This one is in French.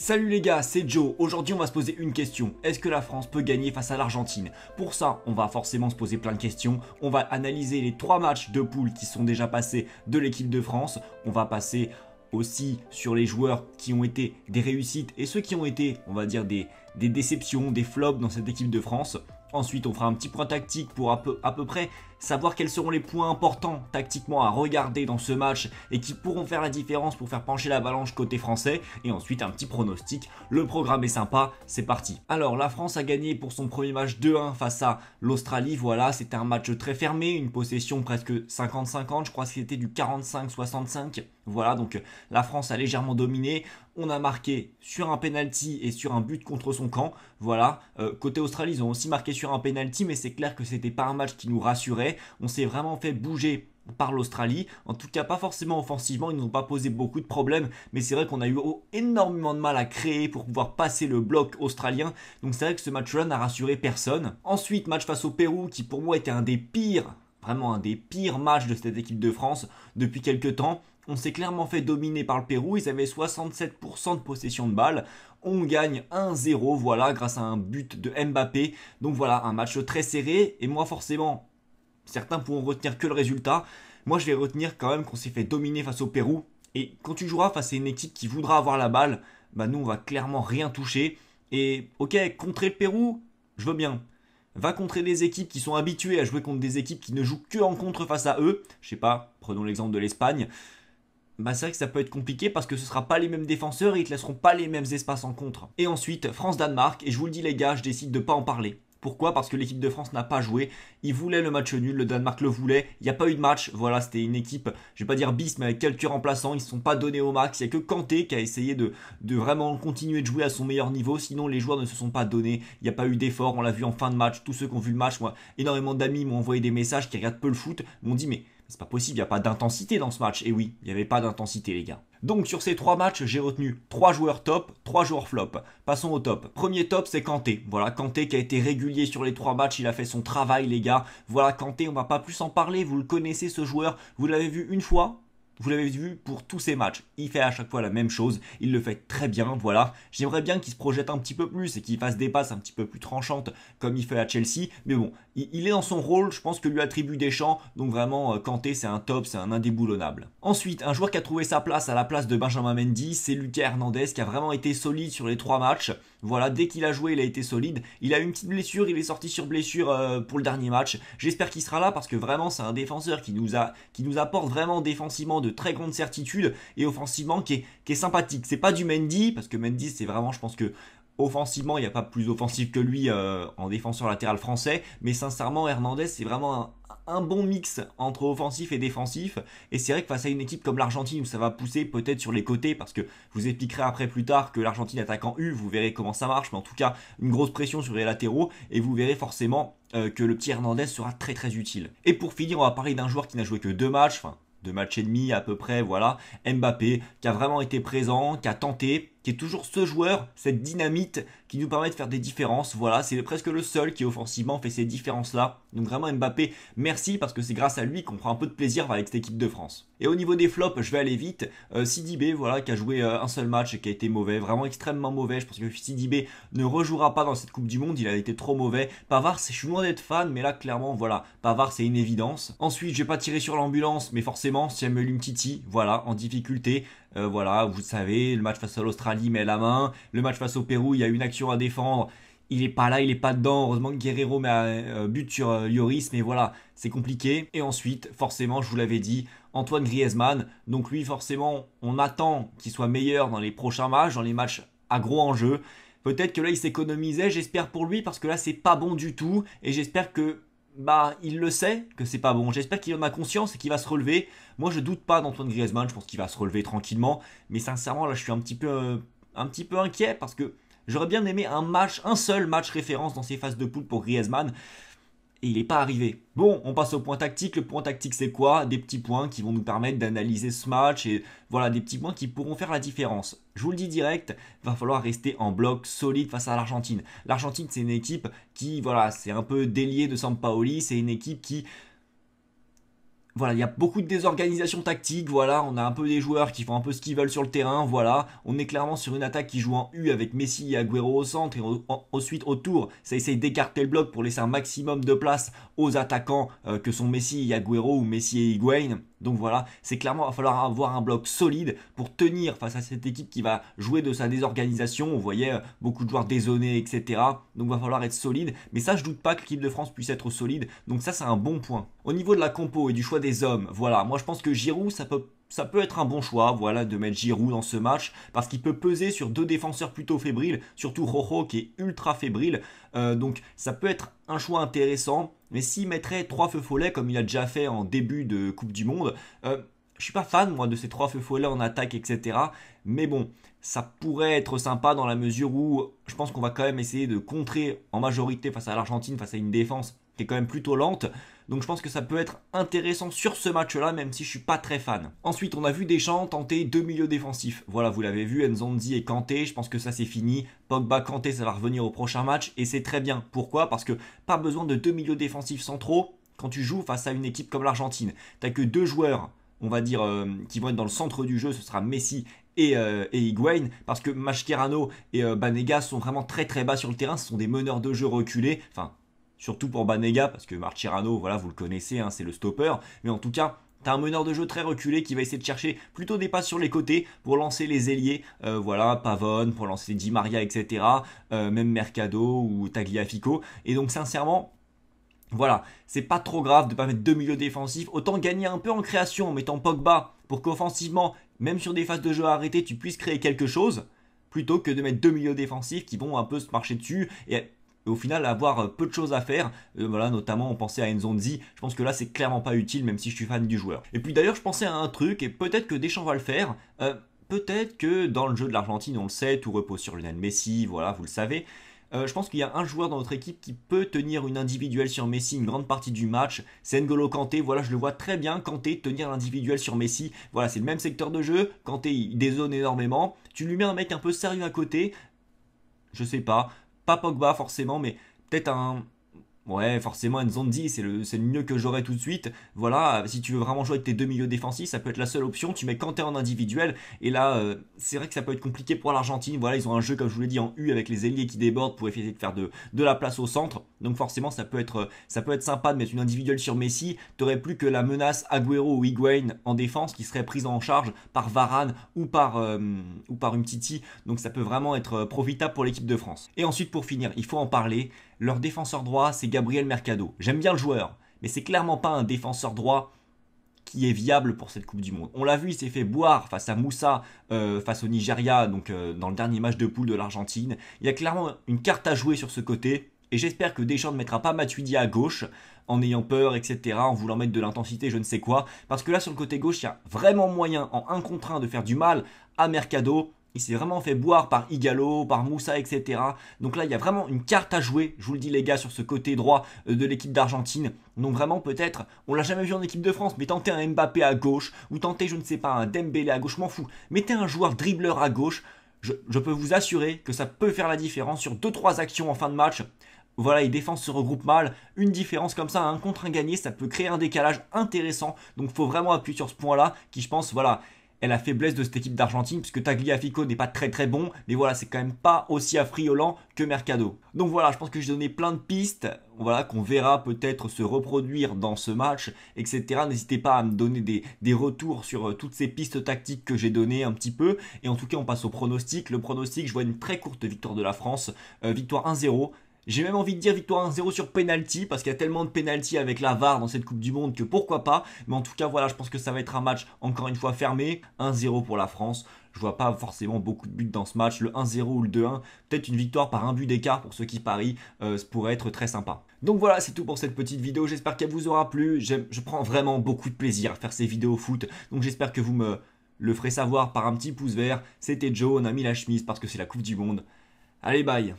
Salut les gars, c'est Joe. Aujourd'hui, on va se poser une question. Est-ce que la France peut gagner face à l'Argentine Pour ça, on va forcément se poser plein de questions. On va analyser les trois matchs de poule qui sont déjà passés de l'équipe de France. On va passer aussi sur les joueurs qui ont été des réussites et ceux qui ont été, on va dire, des, déceptions, des flops dans cette équipe de France. Ensuite, on fera un petit point tactique pour à peu près savoir quels seront les points importants tactiquement à regarder dans ce match et qui pourront faire la différence pour faire pencher la balance côté français, et ensuite un petit pronostic. Le programme est sympa, c'est parti. Alors la France a gagné pour son premier match 2-1 face à l'Australie, voilà, c'était un match très fermé, une possession presque 50-50, je crois que c'était du 45-65. Voilà, donc la France a légèrement dominé. On a marqué sur un penalty et sur un but contre son camp. Voilà, euh, côté Australie, ils ont aussi marqué sur un penalty, mais c'est clair que c'était pas un match qui nous rassurait. On s'est vraiment fait bouger par l'Australie. En tout cas, pas forcément offensivement, ils n'ont pas posé beaucoup de problèmes, mais c'est vrai qu'on a eu énormément de mal à créer pour pouvoir passer le bloc australien. Donc c'est vrai que ce match-là n'a rassuré personne. Ensuite, match face au Pérou, qui pour moi était un des pires, vraiment un des pires matchs de cette équipe de France depuis quelques temps. On s'est clairement fait dominer par le Pérou, ils avaient 67% de possession de balles. On gagne 1-0, voilà, grâce à un but de Mbappé. Donc voilà, un match très serré. Et moi, forcément, Certains pourront retenir que le résultat. Moi, je vais retenir quand même qu'on s'est fait dominer face au Pérou. Et quand tu joueras face à une équipe qui voudra avoir la balle, bah nous, on va clairement rien toucher. Et ok, contrer le Pérou, je veux bien. Va contrer des équipes qui sont habituées à jouer contre des équipes qui ne jouent que en contre face à eux. Je sais pas, prenons l'exemple de l'Espagne. Bah c'est vrai que ça peut être compliqué parce que ce ne sera pas les mêmes défenseurs et ils te laisseront pas les mêmes espaces en contre. Et ensuite, France-Danemark, et je vous le dis les gars, je décide de pas en parler. Pourquoi Parce que l'équipe de France n'a pas joué. ils voulaient le match nul, le Danemark le voulait. Il n'y a pas eu de match. Voilà, c'était une équipe, je vais pas dire bis, mais avec quelques remplaçants. Ils ne se sont pas donnés au max. Il n'y a que Kanté qui a essayé de, de, vraiment continuer de jouer à son meilleur niveau. Sinon, les joueurs ne se sont pas donnés. Il n'y a pas eu d'effort. On l'a vu en fin de match. Tous ceux qui ont vu le match, moi, énormément d'amis m'ont envoyé des messages qui regardent peu le foot, m'ont dit, mais c'est pas possible, il n'y a pas d'intensité dans ce match. Et oui, il n'y avait pas d'intensité, les gars. Donc sur ces trois matchs, j'ai retenu trois joueurs top, trois joueurs flop. Passons au top. Premier top, c'est Kanté. Voilà, Kanté qui a été régulier sur les trois matchs, il a fait son travail les gars. Voilà, Kanté, on va pas plus en parler, vous le connaissez ce joueur, vous l'avez vu une fois, vous l'avez vu pour tous ces matchs, il fait à chaque fois la même chose, il le fait très bien, voilà. J'aimerais bien qu'il se projette un petit peu plus et qu'il fasse des passes un petit peu plus tranchantes comme il fait à Chelsea, mais bon, il, est dans son rôle, je pense que lui attribue des champs, donc vraiment euh, Kanté c'est un top, c'est un indéboulonnable. Ensuite, un joueur qui a trouvé sa place à la place de Benjamin Mendy, c'est Lucas Hernandez qui a vraiment été solide sur les trois matchs. Voilà, dès qu'il a joué, il a été solide. Il a eu une petite blessure, il est sorti sur blessure euh, pour le dernier match. J'espère qu'il sera là parce que vraiment c'est un défenseur qui nous a qui nous apporte vraiment défensivement de très grande certitude et offensivement qui est, qui est sympathique. C'est pas du Mendy, parce que Mendy c'est vraiment, je pense que offensivement, il n'y a pas plus offensif que lui euh, en défenseur latéral français, mais sincèrement, Hernandez, c'est vraiment un, bon mix entre offensif et défensif. Et c'est vrai que face à une équipe comme l'Argentine, où ça va pousser peut-être sur les côtés, parce que je vous expliquerai après plus tard que l'Argentine attaque en U, vous verrez comment ça marche, mais en tout cas, une grosse pression sur les latéraux, et vous verrez forcément euh, que le petit Hernandez sera très très utile. Et pour finir, on va parler d'un joueur qui n'a joué que deux matchs, enfin de matchs et demi à peu près, voilà. Mbappé qui a vraiment été présent, qui a tenté, toujours ce joueur, cette dynamite qui nous permet de faire des différences. Voilà, c'est presque le seul qui offensivement fait ces différences-là. Donc vraiment Mbappé, merci parce que c'est grâce à lui qu'on prend un peu de plaisir avec cette équipe de France. Et au niveau des flops, je vais aller vite. Euh, voilà, qui a joué euh, un seul match et qui a été mauvais, vraiment extrêmement mauvais. Je pense que Sidibé ne rejouera pas dans cette Coupe du Monde, il a été trop mauvais. Pavard, je suis loin d'être fan, mais là clairement, voilà, Pavard c'est une évidence. Ensuite, je vais pas tirer sur l'ambulance, mais forcément, si elle Samuel Titi, voilà, en difficulté. Euh, voilà, vous savez, le match face à l'Australie met la main. Le match face au Pérou, il y a une action à défendre. Il n'est pas là, il n'est pas dedans. Heureusement que Guerrero met un euh, but sur euh, Lloris, mais voilà, c'est compliqué. Et ensuite, forcément, je vous l'avais dit, Antoine Griezmann. Donc lui, forcément, on attend qu'il soit meilleur dans les prochains matchs, dans les matchs à gros enjeux. Peut-être que là, il s'économisait, j'espère pour lui, parce que là, c'est pas bon du tout. Et j'espère que bah, il le sait que c'est pas bon. J'espère qu'il en a conscience et qu'il va se relever. Moi, je doute pas d'Antoine Griezmann. Je pense qu'il va se relever tranquillement. Mais sincèrement, là, je suis un petit peu, euh, un petit peu inquiet parce que j'aurais bien aimé un match, un seul match référence dans ces phases de poule pour Griezmann et il n'est pas arrivé. Bon, on passe au point tactique. Le point tactique, c'est quoi Des petits points qui vont nous permettre d'analyser ce match et voilà, des petits points qui pourront faire la différence. Je vous le dis direct, va falloir rester en bloc solide face à l'Argentine. L'Argentine, c'est une équipe qui, voilà, c'est un peu déliée de Sampaoli, c'est une équipe qui voilà, il y a beaucoup de désorganisation tactique, voilà, on a un peu des joueurs qui font un peu ce qu'ils veulent sur le terrain, voilà, on est clairement sur une attaque qui joue en U avec Messi et Agüero au centre et ensuite autour, ça essaye d'écarter le bloc pour laisser un maximum de place aux attaquants euh, que sont Messi et Agüero ou Messi et Higuain. Donc voilà, c'est clairement, il va falloir avoir un bloc solide pour tenir face à cette équipe qui va jouer de sa désorganisation. Vous voyez, euh, beaucoup de joueurs désonnés, etc. Donc il va falloir être solide. Mais ça, je doute pas que l'équipe de France puisse être solide. Donc ça, c'est un bon point. Au niveau de la compo et du choix des hommes, voilà, moi je pense que Giroud, ça peut ça peut être un bon choix, voilà, de mettre Giroud dans ce match, parce qu'il peut peser sur deux défenseurs plutôt fébriles, surtout Rojo qui est ultra fébrile, euh, donc ça peut être un choix intéressant, mais s'il mettrait trois feux follets, comme il a déjà fait en début de Coupe du Monde, euh, je suis pas fan, moi, de ces trois feux follets en attaque, etc. Mais bon, ça pourrait être sympa dans la mesure où je pense qu'on va quand même essayer de contrer en majorité face à l'Argentine, face à une défense qui est quand même plutôt lente. Donc je pense que ça peut être intéressant sur ce match-là, même si je suis pas très fan. Ensuite, on a vu des Deschamps tenter deux milieux défensifs. Voilà, vous l'avez vu, Nzonzi et Kanté, je pense que ça c'est fini. Pogba Kanté, ça va revenir au prochain match et c'est très bien. Pourquoi Parce que pas besoin de deux milieux défensifs centraux quand tu joues face à une équipe comme l'Argentine. T'as que deux joueurs on va dire, euh, qui vont être dans le centre du jeu, ce sera Messi et, euh, parce que Mascherano et euh, Banega sont vraiment très très bas sur le terrain, ce sont des meneurs de jeu reculés, enfin surtout pour Banega, parce que Marchirano, voilà, vous le connaissez, hein, c'est le stopper. Mais en tout cas, tu as un meneur de jeu très reculé qui va essayer de chercher plutôt des passes sur les côtés pour lancer les ailiers, euh, voilà, Pavone, pour lancer Di Maria, etc. Euh, même Mercado ou Tagliafico. Et donc sincèrement, voilà, c'est pas trop grave de pas mettre deux milieux défensifs. Autant gagner un peu en création en mettant Pogba pour qu'offensivement, même sur des phases de jeu arrêtées, tu puisses créer quelque chose plutôt que de mettre deux milieux défensifs qui vont un peu se marcher dessus et au final avoir euh, peu de choses à faire. Euh, voilà, notamment on pensait à Nzonzi. Je pense que là c'est clairement pas utile, même si je suis fan du joueur. Et puis d'ailleurs je pensais à un truc et peut-être que Deschamps va le faire. Euh, peut-être que dans le jeu de l'Argentine, on le sait, tout repose sur Lionel Messi. Voilà, vous le savez. je pense qu'il y a un joueur dans notre équipe qui peut tenir une individuelle sur Messi une grande partie du match. C'est N'Golo Kanté. Voilà, je le vois très bien. Kanté tenir l'individuel sur Messi. Voilà, c'est le même secteur de jeu. Kanté, il dézone énormément. Tu lui mets un mec un peu sérieux à côté. Je sais pas. Pas Pogba forcément, mais peut-être un, Ouais, forcément, Nzonzi, c'est le, mieux que j'aurais tout de suite. Voilà, si tu veux vraiment jouer avec tes deux milieux défensifs, ça peut être la seule option. Tu mets Kanté en individuel. Et là, euh, c'est vrai que ça peut être compliqué pour l'Argentine. Voilà, ils ont un jeu, comme je vous l'ai dit, en U avec les ailiers qui débordent pour essayer de faire de, de la place au centre. Donc forcément, ça peut être, ça peut être sympa de mettre une individuelle sur Messi. T'aurais plus que la menace Agüero ou Higuain en défense qui serait prise en charge par Varane ou par, euh, ou par Umtiti. Donc ça peut vraiment être euh, profitable pour l'équipe de France. Et ensuite, pour finir, il faut en parler. Leur défenseur droit, c'est Gabriel Mercado. J'aime bien le joueur, mais c'est clairement pas un défenseur droit qui est viable pour cette Coupe du Monde. On l'a vu, il s'est fait boire face à Moussa, euh, face au Nigeria, donc euh, dans le dernier match de poule de l'Argentine. Il y a clairement une carte à jouer sur ce côté. Et j'espère que Deschamps ne mettra pas Matuidi à gauche en ayant peur, etc., en voulant mettre de l'intensité, je ne sais quoi. Parce que là, sur le côté gauche, il y a vraiment moyen en un contre un, de faire du mal à Mercado il s'est vraiment fait boire par Igalo, par Moussa, etc. Donc là, il y a vraiment une carte à jouer, je vous le dis les gars, sur ce côté droit euh, de l'équipe d'Argentine. Donc vraiment, peut-être, on l'a jamais vu en équipe de France, mais tenter un Mbappé à gauche, ou tenter, je ne sais pas, un Dembélé à gauche, m'en fous. Mettez un joueur dribbleur à gauche, je, peux vous assurer que ça peut faire la différence sur 2-3 actions en fin de match. Voilà, les défenses se regroupent mal. Une différence comme ça, un contre un gagné, ça peut créer un décalage intéressant. Donc, faut vraiment appuyer sur ce point-là, qui je pense, voilà, est la faiblesse de cette équipe d'Argentine, puisque Tagliafico n'est pas très très bon, mais voilà, c'est quand même pas aussi affriolant que Mercado. Donc voilà, je pense que j'ai donné plein de pistes, voilà, qu'on verra peut-être se reproduire dans ce match, etc. N'hésitez pas à me donner des, retours sur euh, toutes ces pistes tactiques que j'ai données un petit peu. Et en tout cas, on passe au pronostic. Le pronostic, je vois une très courte victoire de la France, euh, victoire 1-0. J'ai même envie de dire victoire 1-0 sur penalty parce qu'il y a tellement de penalty avec la VAR dans cette Coupe du Monde que pourquoi pas. Mais en tout cas, voilà, je pense que ça va être un match encore une fois fermé. 1-0 pour la France. Je vois pas forcément beaucoup de buts dans ce match. Le 1-0 ou le 2-1, peut-être une victoire par un but d'écart pour ceux qui parient, euh, pourrait être très sympa. Donc voilà, c'est tout pour cette petite vidéo. J'espère qu'elle vous aura plu. Je prends vraiment beaucoup de plaisir à faire ces vidéos foot. Donc j'espère que vous me le ferez savoir par un petit pouce vert. C'était Joe, on a mis la chemise parce que c'est la Coupe du Monde. Allez, bye